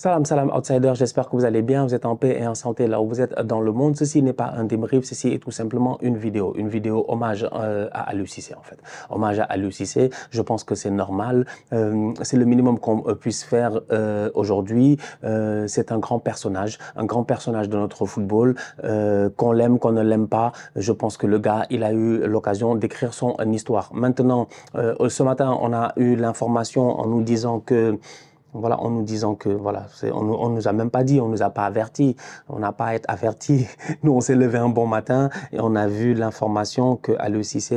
Salam, salam, Outsider, j'espère que vous allez bien, vous êtes en paix et en santé là où vous êtes dans le monde. Ceci n'est pas un débrief, ceci est tout simplement une vidéo, une vidéo hommage euh, à Alucissé en fait. Hommage à Alucissé, je pense que c'est normal, euh, c'est le minimum qu'on euh, puisse faire aujourd'hui. c'est un grand personnage, un grand personnage de notre football, qu'on l'aime, qu'on ne l'aime pas. Je pense que le gars, il a eu l'occasion d'écrire son histoire. Maintenant, ce matin, on a eu l'information en nous disant que voilà, en nous disant que voilà, on, ne nous a même pas dit, on nous a pas averti, on n'a pas été averti. Nous, on s'est levé un bon matin et on a vu l'information que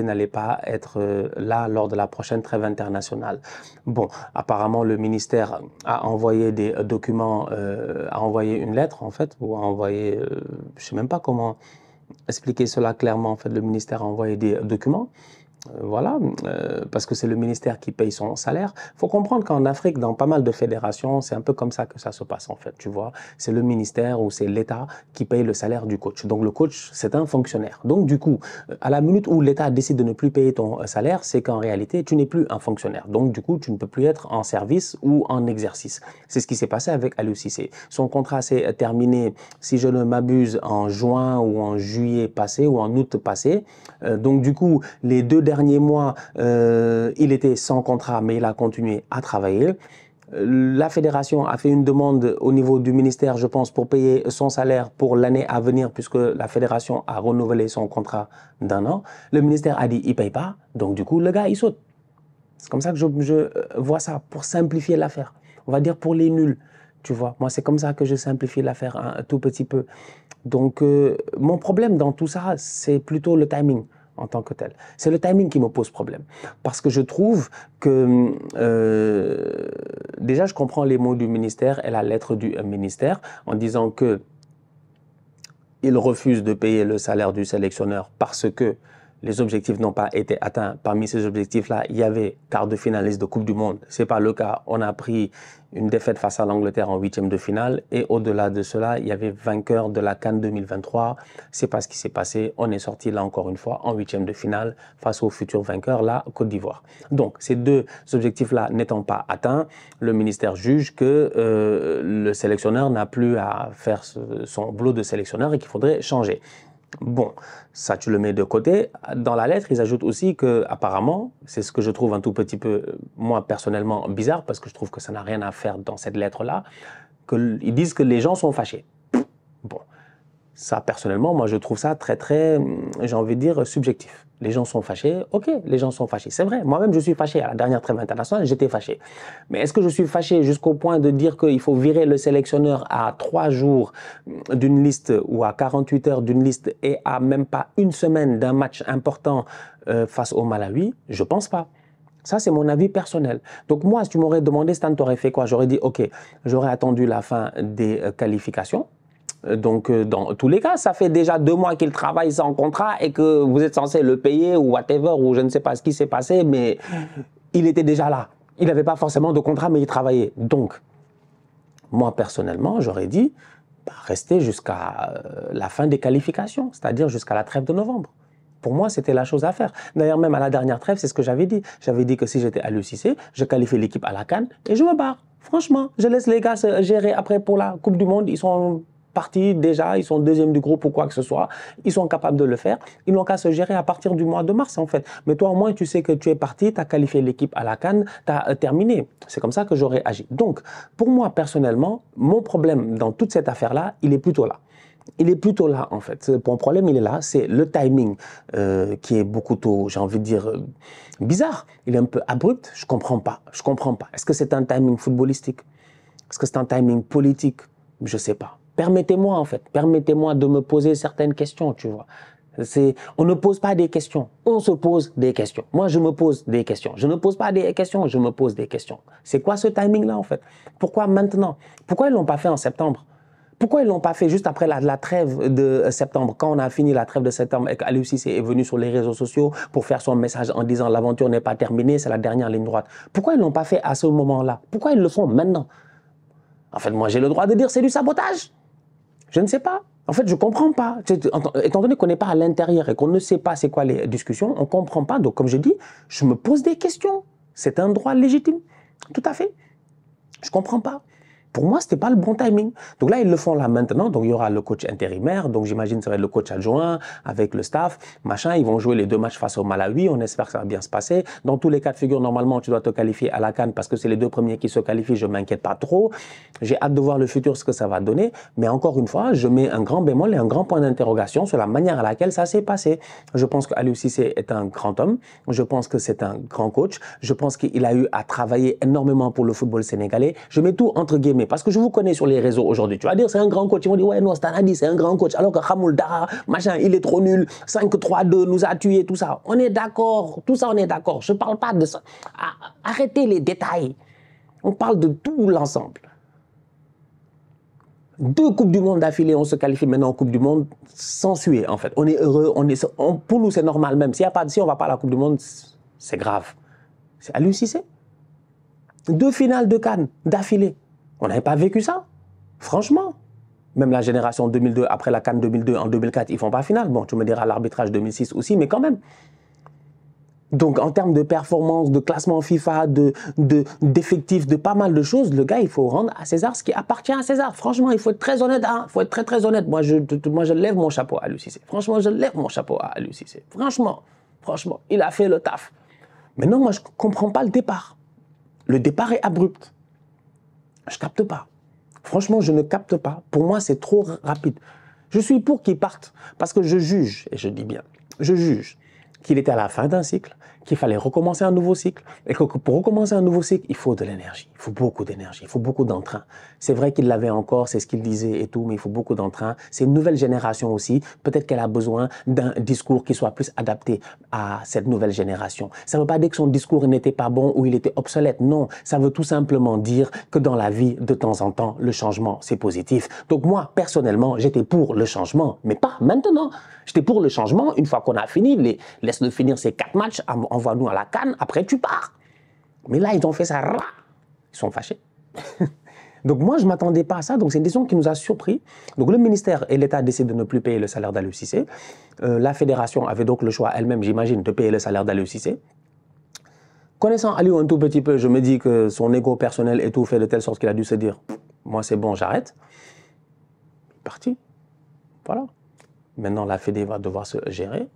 n'allait pas être euh, là lors de la prochaine trêve internationale. Bon, apparemment le ministère a envoyé des euh, documents, euh, a envoyé une lettre en fait, ou a envoyé, je sais même pas comment expliquer cela clairement. En fait, le ministère a envoyé des documents. Euh, voilà, euh, parce que c'est le ministère qui paye son salaire. faut comprendre qu'en Afrique, dans pas mal de fédérations, c'est un peu comme ça que ça se passe en fait, tu vois. C'est le ministère ou c'est l'État qui paye le salaire du coach. Donc le coach, c'est un fonctionnaire. Donc du coup, euh, à la minute où l'État décide de ne plus payer ton salaire, c'est qu'en réalité, tu n'es plus un fonctionnaire. Donc du coup, tu ne peux plus être en service ou en exercice. C'est ce qui s'est passé avec Alucissé. Son contrat s'est terminé, si je ne m'abuse, en juin ou en juillet passé ou en août passé. donc du coup, les deux Dernier mois, euh, il était sans contrat, mais il a continué à travailler. Euh, la fédération a fait une demande au niveau du ministère, je pense, pour payer son salaire pour l'année à venir, puisque la fédération a renouvelé son contrat d'un an. Le ministère a dit, il ne paye pas, donc du coup, le gars, il saute. C'est comme ça que je, euh, vois ça, pour simplifier l'affaire. On va dire pour les nuls, tu vois. Moi, c'est comme ça que je simplifie l'affaire un tout petit peu. Donc, mon problème dans tout ça, c'est plutôt le timing en tant que tel. C'est le timing qui me pose problème. Parce que je trouve que, euh, déjà, je comprends les mots du ministère et la lettre du ministère en disant que il refuse de payer le salaire du sélectionneur parce que les objectifs n'ont pas été atteints. Parmi ces objectifs-là, il y avait quart de finaliste de Coupe du Monde. Ce n'est pas le cas. On a pris une défaite face à l'Angleterre en huitième de finale. Et au-delà de cela, il y avait vainqueur de la Cannes 2023. C'est pas ce qui s'est passé. On est sorti là encore une fois en huitième de finale face au futur vainqueur, la Côte d'Ivoire. Donc, ces deux objectifs-là n'étant pas atteints, le ministère juge que euh, le sélectionneur n'a plus à faire son boulot de sélectionneur et qu'il faudrait changer. Bon, ça tu le mets de côté. Dans la lettre, ils ajoutent aussi que apparemment, c'est ce que je trouve un tout petit peu euh, moi personnellement bizarre parce que je trouve que ça n'a rien à faire dans cette lettre là, qu'ils disent que les gens sont fâchés. Bon, ça, personnellement, moi, je trouve ça très, très, hum, j'ai envie de dire, subjectif. Les gens sont fâchés, ok, les gens sont fâchés, c'est vrai. Moi-même, je suis fâché. À la dernière trêve internationale, j'étais fâché. Mais est-ce que je suis fâché jusqu'au point de dire qu'il faut virer le sélectionneur à trois jours hum, d'une liste ou à 48 heures d'une liste et à même pas une semaine d'un match important euh, face au Malawi Je pense pas. Ça, c'est mon avis personnel. Donc moi, si tu m'aurais demandé, Stan, aurais fait quoi J'aurais dit, ok, j'aurais attendu la fin des euh, qualifications euh, donc, euh, dans tous les cas, ça fait déjà deux mois qu'il travaille sans contrat et que vous êtes censé le payer ou whatever, ou je ne sais pas ce qui s'est passé, mais il était déjà là. Il n'avait pas forcément de contrat, mais il travaillait. Donc, moi, personnellement, j'aurais dit, bah, rester jusqu'à euh, la fin des qualifications, c'est-à-dire jusqu'à la trêve de novembre. Pour moi, c'était la chose à faire. D'ailleurs, même à la dernière trêve, c'est ce que j'avais dit. J'avais dit que si j'étais à l'UCC, je qualifiais l'équipe à la Cannes et je me barre. Franchement, je laisse les gars se gérer après pour la Coupe du Monde. Ils sont partis déjà, ils sont deuxième du groupe ou quoi que ce soit, ils sont capables de le faire. Ils n'ont qu'à se gérer à partir du mois de mars en fait. Mais toi au moins tu sais que tu es parti, tu as qualifié l'équipe à la Cannes, tu as euh, terminé. C'est comme ça que j'aurais agi. Donc pour moi personnellement, mon problème dans toute cette affaire-là, il est plutôt là il est plutôt là en fait. Mon problème, il est là, c'est le timing euh, qui est beaucoup trop, j'ai envie de dire, euh, bizarre. Il est un peu abrupt, je comprends pas, je comprends pas. Est-ce que c'est un timing footballistique Est-ce que c'est un timing politique Je sais pas permettez-moi en fait, permettez-moi de me poser certaines questions, tu vois. on ne pose pas des questions, on se pose des questions. Moi, je me pose des questions. Je ne pose pas des questions, je me pose des questions. C'est quoi ce timing-là en fait Pourquoi maintenant Pourquoi ils l'ont pas fait en septembre pourquoi ils l'ont pas fait juste après la, trêve de septembre, quand on a fini la trêve de septembre et qu'Aliou est venu sur les réseaux sociaux pour faire son message en disant l'aventure n'est pas terminée, c'est la dernière ligne droite. Pourquoi ils ne l'ont pas fait à ce moment-là Pourquoi ils le font maintenant En fait, moi j'ai le droit de dire c'est du sabotage. Je ne sais pas. En fait, je ne comprends pas. Étant donné qu'on n'est pas à l'intérieur et qu'on ne sait pas c'est quoi les discussions, on ne comprend pas. Donc, comme je dis, je me pose des questions. C'est un droit légitime. Tout à fait. Je ne comprends pas pour moi, c'était pas le bon timing. Donc là, ils le font là maintenant. Donc il y aura le coach intérimaire. Donc j'imagine ça va être le coach adjoint avec le staff, machin. Ils vont jouer les deux matchs face au Malawi. On espère que ça va bien se passer. Dans tous les cas de figure, normalement, tu dois te qualifier à la Cannes parce que c'est les deux premiers qui se qualifient. Je m'inquiète pas trop. J'ai hâte de voir le futur, ce que ça va donner. Mais encore une fois, je mets un grand bémol et un grand point d'interrogation sur la manière à laquelle ça s'est passé. Je pense qu'Aliou Cissé est un grand homme. Je pense que c'est un grand coach. Je pense qu'il a eu à travailler énormément pour le football sénégalais. Je mets tout entre guillemets parce que je vous connais sur les réseaux aujourd'hui. Tu vas dire, c'est un grand coach. Ils vont dire, ouais, non, Stanadi, c'est un grand coach. Alors que Hamoul machin, il est trop nul. 5-3-2 nous a tués, tout ça. On est d'accord. Tout ça, on est d'accord. Je ne parle pas de ça. Ah, arrêtez les détails. On parle de tout l'ensemble. Deux Coupes du Monde d'affilée, on se qualifie maintenant en Coupe du Monde sans suer, en fait. On est heureux, on est, pour nous, c'est normal même. S'il y a pas, si on ne va pas à la Coupe du Monde, c'est grave. C'est hallucinant. Deux finales de Cannes d'affilée. On n'avait pas vécu ça, franchement. Même la génération 2002, après la Cannes 2002, en 2004, ils font pas finale. Bon, tu me diras l'arbitrage 2006 aussi, mais quand même. Donc, en termes de performance, de classement FIFA, d'effectifs, de, de pas mal de choses, le gars, il faut rendre à César ce qui appartient à César. Franchement, il faut être très honnête. Il hein. faut être très, très honnête. Moi, je, lève mon chapeau à Lucissé. Franchement, je lève mon chapeau à Lucissé. Franchement, franchement, il a fait le taf. Mais non, moi, je ne comprends pas le départ. Le départ est abrupt. Je capte pas. Franchement, je ne capte pas. Pour moi, c'est trop rapide. Je suis pour qu'il parte parce que je juge, et je dis bien, je juge qu'il était à la fin d'un cycle, qu'il fallait recommencer un nouveau cycle et que pour recommencer un nouveau cycle, il faut de l'énergie, il faut beaucoup d'énergie, il faut beaucoup d'entrain. C'est vrai qu'il l'avait encore, c'est ce qu'il disait et tout, mais il faut beaucoup d'entrain. C'est une nouvelle génération aussi. Peut-être qu'elle a besoin d'un discours qui soit plus adapté à cette nouvelle génération. Ça ne veut pas dire que son discours n'était pas bon ou il était obsolète. Non, ça veut tout simplement dire que dans la vie, de temps en temps, le changement, c'est positif. Donc moi, personnellement, j'étais pour le changement, mais pas maintenant. J'étais pour le changement une fois qu'on a fini. Les, laisse-le finir ces quatre matchs à envoie-nous à la canne, après tu pars. Mais là, ils ont fait ça, ils sont fâchés. donc moi, je ne m'attendais pas à ça, donc c'est une décision qui nous a surpris. Donc le ministère et l'État décident de ne plus payer le salaire d'Aliou euh, la fédération avait donc le choix elle-même, j'imagine, de payer le salaire d'Aliou Connaissant Aliou un tout petit peu, je me dis que son ego personnel est tout fait de telle sorte qu'il a dû se dire, moi c'est bon, j'arrête. Parti. Voilà. Maintenant, la Fédé va devoir se gérer.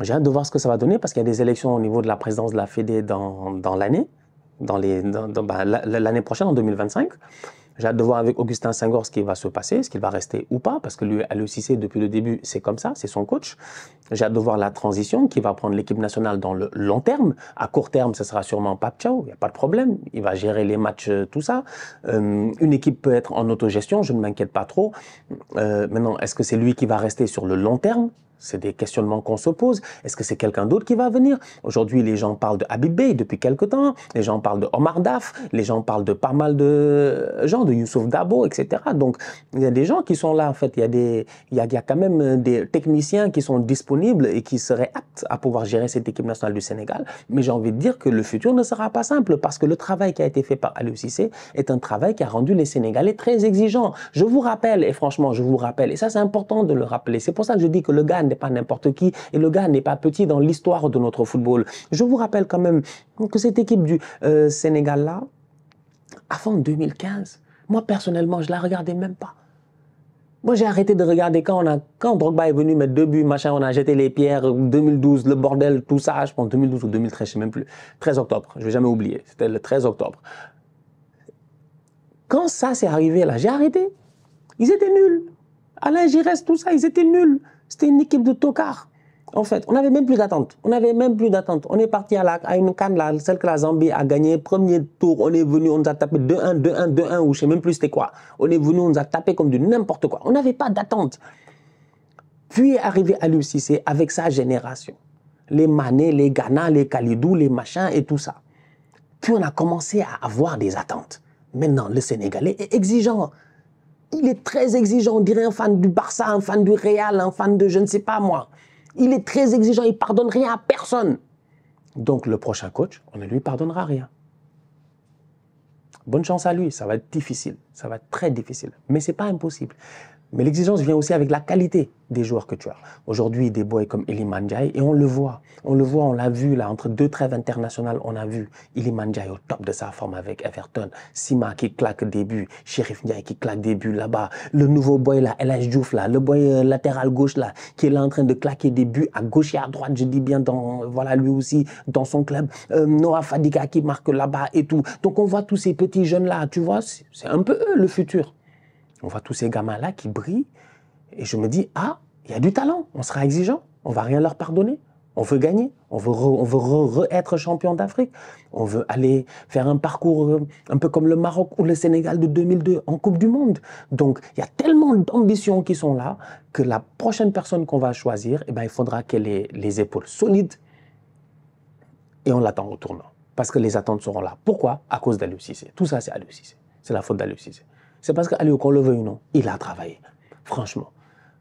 J'ai hâte de voir ce que ça va donner parce qu'il y a des élections au niveau de la présidence de la Fédé dans, l'année, dans bah, l'année prochaine, en 2025. J'ai hâte de voir avec Augustin Senghor ce qui va se passer, ce qu'il va rester ou pas, parce que lui, à l'UCC, depuis le début, c'est comme ça, c'est son coach. J'ai hâte de voir la transition qui va prendre l'équipe nationale dans le long terme. À court terme, ce sera sûrement Chao, il n'y a pas de problème. Il va gérer les matchs, euh, tout ça. Euh, une équipe peut être en autogestion, je ne m'inquiète pas trop. Euh, maintenant, est-ce que c'est lui qui va rester sur le long terme c'est des questionnements qu'on se pose. Est-ce que c'est quelqu'un d'autre qui va venir Aujourd'hui, les gens parlent de Habib Bey depuis quelque temps, les gens parlent de Omar Daf, les gens parlent de pas mal de gens, de Youssouf Dabo, etc. Donc, il y a des gens qui sont là, en fait. Il y, a des, il y a, quand même des techniciens qui sont disponibles et qui seraient aptes à pouvoir gérer cette équipe nationale du Sénégal. Mais j'ai envie de dire que le futur ne sera pas simple parce que le travail qui a été fait par Aliou est un travail qui a rendu les Sénégalais très exigeants. Je vous rappelle, et franchement, je vous rappelle, et ça c'est important de le rappeler, c'est pour ça que je dis que le Ghana pas n'importe qui et le gars n'est pas petit dans l'histoire de notre football. Je vous rappelle quand même que cette équipe du euh, Sénégal-là, avant 2015, moi personnellement, je la regardais même pas. Moi, j'ai arrêté de regarder quand on a, quand Drogba est venu mettre deux buts, machin, on a jeté les pierres, 2012, le bordel, tout ça, je pense 2012 ou 2013, je sais même plus. 13 octobre, je vais jamais oublier. C'était le 13 octobre. Quand ça s'est arrivé là, j'ai arrêté. Ils étaient nuls. Alain Giresse, tout ça, ils étaient nuls. C'était une équipe de tocards. En fait, on n'avait même plus d'attente. On n'avait même plus d'attente. On est parti à, la, à une canne, là, celle que la Zambie a gagnée. Premier tour, on est venu, on nous a tapé 2-1, 2-1, 2-1, ou je sais même plus c'était quoi. On est venu, on nous a tapé comme de n'importe quoi. On n'avait pas d'attente. Puis arrivé à l'UCC avec sa génération. Les Mané, les Ghana, les Kalidou, les machins et tout ça. Puis on a commencé à avoir des attentes. Maintenant, le Sénégalais est exigeant il est très exigeant. On dirait un fan du Barça, un fan du Real, un fan de je ne sais pas moi. Il est très exigeant, il pardonne rien à personne. Donc le prochain coach, on ne lui pardonnera rien. Bonne chance à lui, ça va être difficile, ça va être très difficile, mais c'est pas impossible. Mais l'exigence vient aussi avec la qualité des joueurs que tu as. Aujourd'hui, des boys comme Djaï, et on le voit. On le voit, on l'a vu là, entre deux trêves internationales, on a vu Djaï au top de sa forme avec Everton, Sima qui claque début, Sheriff Ndiaye qui claque début là-bas, le nouveau boy là, LH Diouf là, le boy euh, latéral gauche là, qui est là en train de claquer des buts à gauche et à droite, je dis bien dans, voilà, lui aussi dans son club, euh, Noah Fadiga qui marque là-bas et tout. Donc on voit tous ces petits jeunes là, tu vois, c'est un peu le futur. On voit tous ces gamins-là qui brillent. Et je me dis, ah, il y a du talent. On sera exigeant. On va rien leur pardonner. On veut gagner. On veut, re, on veut être champion d'Afrique. On veut aller faire un parcours euh, un peu comme le Maroc ou le Sénégal de 2002 en Coupe du Monde. Donc, il y a tellement d'ambitions qui sont là que la prochaine personne qu'on va choisir, eh ben, il faudra qu'elle ait les épaules solides. Et on l'attend au tournant. Parce que les attentes seront là. Pourquoi À cause d'Alucissé. Tout ça, c'est Alucissé. C'est la faute d'Aliou c'est parce qu'Aliou, qu'on le veuille ou non, il a travaillé. Franchement,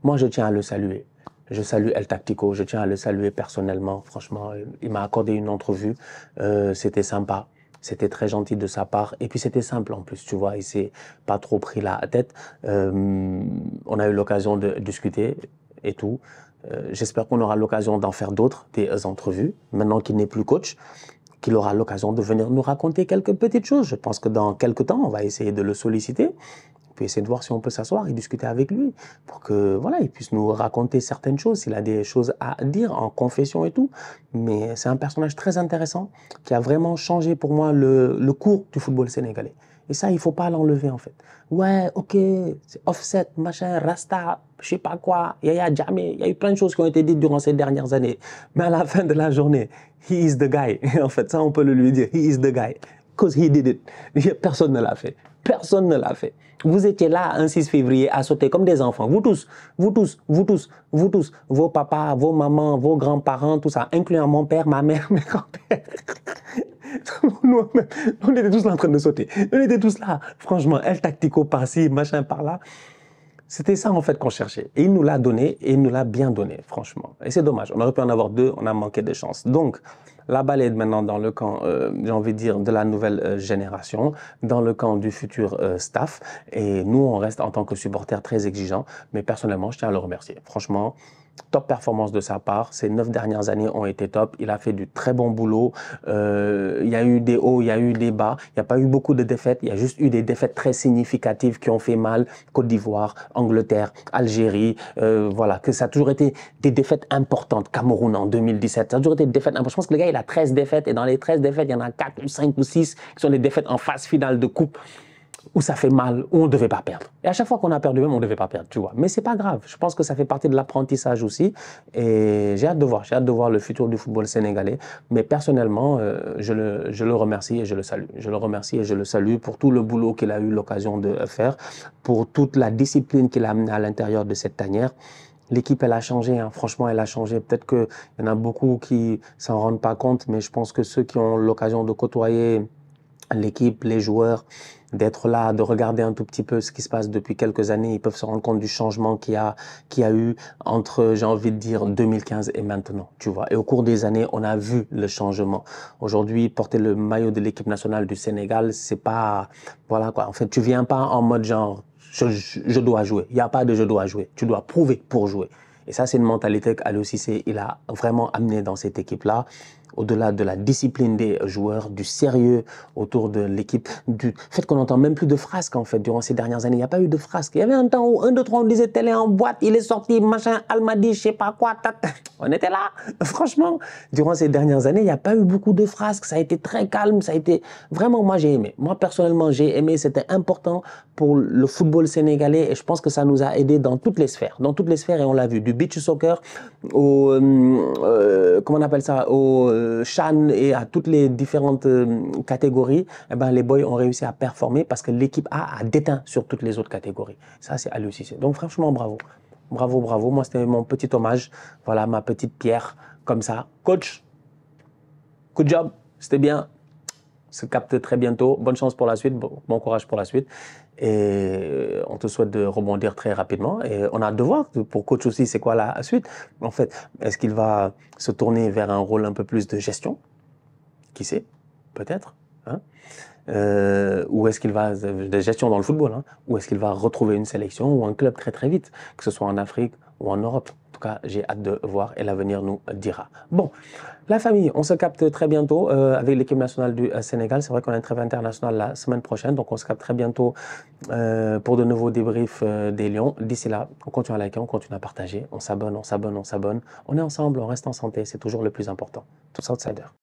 moi, je tiens à le saluer. Je salue El Tactico, je tiens à le saluer personnellement. Franchement, il m'a accordé une entrevue. Euh, c'était sympa. C'était très gentil de sa part. Et puis c'était simple en plus, tu vois. Il s'est pas trop pris la tête. Euh, on a eu l'occasion de discuter et tout. Euh, j'espère qu'on aura l'occasion d'en faire d'autres, des entrevues, maintenant qu'il n'est plus coach qu'il aura l'occasion de venir nous raconter quelques petites choses. Je pense que dans quelques temps, on va essayer de le solliciter, puis essayer de voir si on peut s'asseoir et discuter avec lui pour que voilà, il puisse nous raconter certaines choses, s'il a des choses à dire en confession et tout. Mais c'est un personnage très intéressant qui a vraiment changé pour moi le cours du football sénégalais. Et ça, il ne faut pas l'enlever, en fait. Ouais, ok, c'est offset, machin, rasta, je sais pas quoi, Il a jamais. Il y a eu plein de choses qui ont été dites durant ces dernières années. Mais à la fin de la journée, he is the guy. en fait, ça, on peut le lui dire. He is the guy. Cause he did it. Personne ne l'a fait. Personne ne l'a fait. Vous étiez là un 6 février à sauter comme des enfants. Vous tous, vous tous, vous tous, vous tous, vos papas, vos mamans, vos grands-parents, tout ça, incluant mon père, ma mère, mes grands-pères nous on était tous là en train de sauter. On était tous là, franchement, El Tactico par-ci, machin par-là. C'était ça en fait qu'on cherchait. Et il nous l'a donné et il nous l'a bien donné, franchement. Et c'est dommage. On aurait pu en avoir deux, on a manqué de chance. Donc, la balle est maintenant dans le camp, euh, j'ai envie de dire, de la nouvelle euh, génération, dans le camp du futur euh, staff. Et nous, on reste en tant que supporters très exigeants. Mais personnellement, je tiens à le remercier. Franchement, top performance de sa part. Ces neuf dernières années ont été top. Il a fait du très bon boulot. Euh, il y a eu des hauts, il y a eu des bas. Il n'y a pas eu beaucoup de défaites. Il y a juste eu des défaites très significatives qui ont fait mal. Côte d'Ivoire, Angleterre, Algérie. Euh, voilà, que ça a toujours été des défaites importantes. Cameroun en 2017. Ça a toujours été des défaites importantes. Je pense que le gars, il a 13 défaites. Et dans les 13 défaites, il y en a 4 ou 5 ou 6 qui sont des défaites en phase finale de coupe où ça fait mal, où on ne devait pas perdre. Et à chaque fois qu'on a perdu même, on ne devait pas perdre, tu vois. Mais c'est pas grave. Je pense que ça fait partie de l'apprentissage aussi. Et j'ai hâte de voir. J'ai hâte de voir le futur du football sénégalais. Mais personnellement, euh, je, le, je, le, remercie et je le salue. Je le remercie et je le salue pour tout le boulot qu'il a eu l'occasion de faire, pour toute la discipline qu'il a amenée à l'intérieur de cette tanière. L'équipe, elle a changé, hein. franchement, elle a changé. Peut-être qu'il y en a beaucoup qui s'en rendent pas compte, mais je pense que ceux qui ont l'occasion de côtoyer l'équipe, les joueurs, d'être là, de regarder un tout petit peu ce qui se passe depuis quelques années. Ils peuvent se rendre compte du changement qu'il y a, qu'il a eu entre, j'ai envie de dire, 2015 et maintenant, tu vois. Et au cours des années, on a vu le changement. Aujourd'hui, porter le maillot de l'équipe nationale du Sénégal, c'est pas, voilà quoi. En fait, tu viens pas en mode genre, je, dois jouer. Il n'y a pas de je dois jouer. Tu dois prouver pour jouer. Et ça, c'est une mentalité qu'Alo il a vraiment amené dans cette équipe-là au-delà de la discipline des joueurs, du sérieux autour de l'équipe, du fait qu'on n'entend même plus de frasques en fait durant ces dernières années. Il n'y a pas eu de frasques. Il y avait un temps où un deux trois on disait télé en boîte, il est sorti, machin, Almadi, je sais pas quoi, on était là. Franchement, durant ces dernières années, il n'y a pas eu beaucoup de frasques. Ça a été très calme, ça a été vraiment, moi j'ai aimé. Moi personnellement, j'ai aimé, c'était important pour le football sénégalais et je pense que ça nous a aidé dans toutes les sphères, dans toutes les sphères et on l'a vu, du beach soccer au, euh, euh, comment on appelle ça, au euh, euh, Chan et à toutes les différentes euh, catégories, eh ben, les boys ont réussi à performer parce que l'équipe A a déteint sur toutes les autres catégories. Ça, c'est aussi. Donc, franchement, bravo. Bravo, bravo. Moi, c'était mon petit hommage. Voilà, ma petite pierre, comme ça. Coach, good job. C'était bien. se capte très bientôt. Bonne chance pour la suite. bon courage pour la suite. Et euh, on te souhaite de rebondir très rapidement. Et on a hâte de voir pour coach aussi, c'est quoi la suite. En fait, est-ce qu'il va se tourner vers un rôle un peu plus de gestion Qui sait Peut-être. Hein? Euh, ou est-ce qu'il va de gestion dans le football hein? Ou est-ce qu'il va retrouver une sélection ou un club très très vite, que ce soit en Afrique ou en Europe j'ai hâte de voir et l'avenir nous dira. Bon, la famille, on se capte très bientôt euh, avec l'équipe nationale du euh, Sénégal. C'est vrai qu'on a une trêve internationale la semaine prochaine, donc on se capte très bientôt euh, pour de nouveaux débriefs des Lions. D'ici là, on continue à liker, on continue à partager, on s'abonne, on s'abonne, on s'abonne. On est ensemble, on reste en santé, c'est toujours le plus important. Tous outsiders.